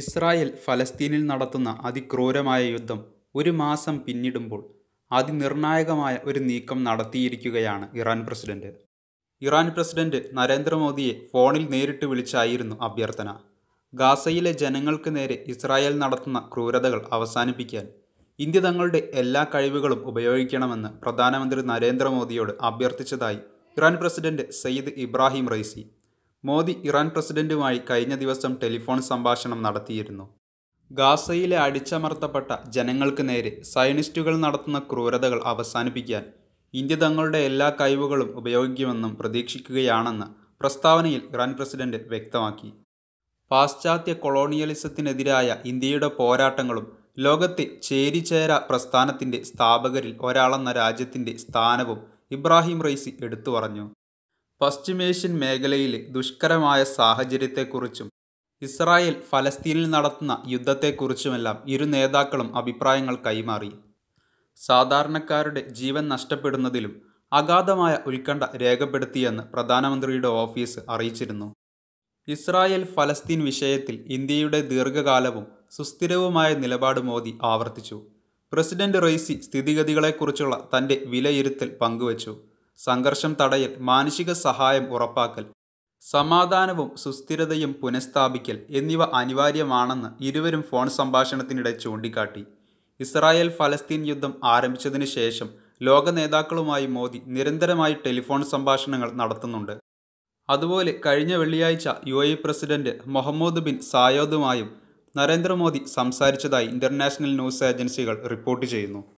Israel ഫലസ്തീനിൽ നടത്തുന്ന അതിക്രൂരമായ യുദ്ധം ഒരു മാസം പിന്നിടുമ്പോൾ അതിനിർണായകമായ ഒരു നീക്കം നടത്തിയിരിക്കുകയാണ് ഇറാൻ പ്രസിഡന്റ് ഇറാൻ പ്രസിഡന്റ് നരേന്ദ്രമോദിയെ ഫോണിൽ നേരിട്ട് വിളിച്ചായിരുന്നു അഭ്യർത്ഥന ഗാസയിലെ ജനങ്ങൾക്ക് നേരെ ഇസ്രായേൽ നടത്തുന്ന ക്രൂരതകൾ അവസാനിപ്പിക്കാൻ ഇന്ത്യ തങ്ങളുടെ എല്ലാ കഴിവുകളും ഉപയോഗിക്കണമെന്ന് പ്രധാനമന്ത്രി നരേന്ദ്രമോദിയോട് അഭ്യർത്ഥിച്ചതായി Iran president Sayyid Ebrahim Raisi Modi Iran പ്രസിഡന്റുമായി കഴിഞ്ഞ ദിവസം ടെലിഫോൺ സംഭാഷണം നടത്തിയിരുന്നു ഗാസയിലെ അടിച്ചമർത്തപ്പെട്ട ജനങ്ങൾക്ക് നേരെ സയനിസ്റ്റുകൾ നടത്തുന്ന ക്രൂരതകൾ അവസാനിപ്പിക്കാൻ ഇന്ത്യ തങ്ങളുടെ എല്ലാ കഴിവുകളും ഉപയോഗിക്കുമെന്നും പ്രതീക്ഷിക്കുകയാണെന്ന് പ്രസ്താവനയിൽ ഇറാൻ പ്രസിഡന്റ് വ്യക്തമാക്കി പാശ്ചാത്യ കൊളോണിയലിസത്തിനെതിരായ ഇന്ത്യയുടെ പോരാട്ടങ്ങളും ലോകത്തെ ചേരിചേര പ്രസ്ഥാനത്തിൻ്റെ സ്ഥാപകരിൽ ഒരാളെന്ന രാജ്യത്തിൻ്റെ സ്ഥാനവും ഇബ്രാഹിം റൈസി എടുത്തു പറഞ്ഞു പശ്ചിമേഷ്യൻ മേഖലയിലെ ദുഷ്കരമായ സാഹചര്യത്തെക്കുറിച്ചും ഇസ്രായേൽ ഫലസ്തീനിൽ നടത്തുന്ന യുദ്ധത്തെക്കുറിച്ചുമെല്ലാം ഇരു നേതാക്കളും അഭിപ്രായങ്ങൾ കൈമാറി സാധാരണക്കാരുടെ ജീവൻ നഷ്ടപ്പെടുന്നതിലും അഗാധമായ ഉത്കണ്ഠ രേഖപ്പെടുത്തിയെന്ന് പ്രധാനമന്ത്രിയുടെ ഓഫീസ് അറിയിച്ചിരുന്നു ഇസ്രായേൽ ഫലസ്തീൻ വിഷയത്തിൽ ഇന്ത്യയുടെ ദീർഘകാലവും സുസ്ഥിരവുമായ നിലപാട് മോദി ആവർത്തിച്ചു പ്രസിഡന്റ് റൈസി സ്ഥിതിഗതികളെക്കുറിച്ചുള്ള തന്റെ വിലയിരുത്തൽ പങ്കുവച്ചു സംഘർഷം തടയൽ മാനസിക സഹായം ഉറപ്പാക്കൽ സമാധാനവും സുസ്ഥിരതയും പുനഃസ്ഥാപിക്കൽ എന്നിവ അനിവാര്യമാണെന്ന് ഇരുവരും ഫോൺ സംഭാഷണത്തിനിടെ ചൂണ്ടിക്കാട്ടി ഇസ്രായേൽ ഫലസ്തീൻ യുദ്ധം ആരംഭിച്ചതിനു ശേഷം ലോക നേതാക്കളുമായി മോദി നിരന്തരമായി ടെലിഫോൺ സംഭാഷണങ്ങൾ നടത്തുന്നുണ്ട് അതുപോലെ കഴിഞ്ഞ വെള്ളിയാഴ്ച U A president Muhammad bin സായോദുമായും Narendra Modi സംസാരിച്ചതായി international news ഏജൻസികൾ റിപ്പോർട്ട് ചെയ്യുന്നു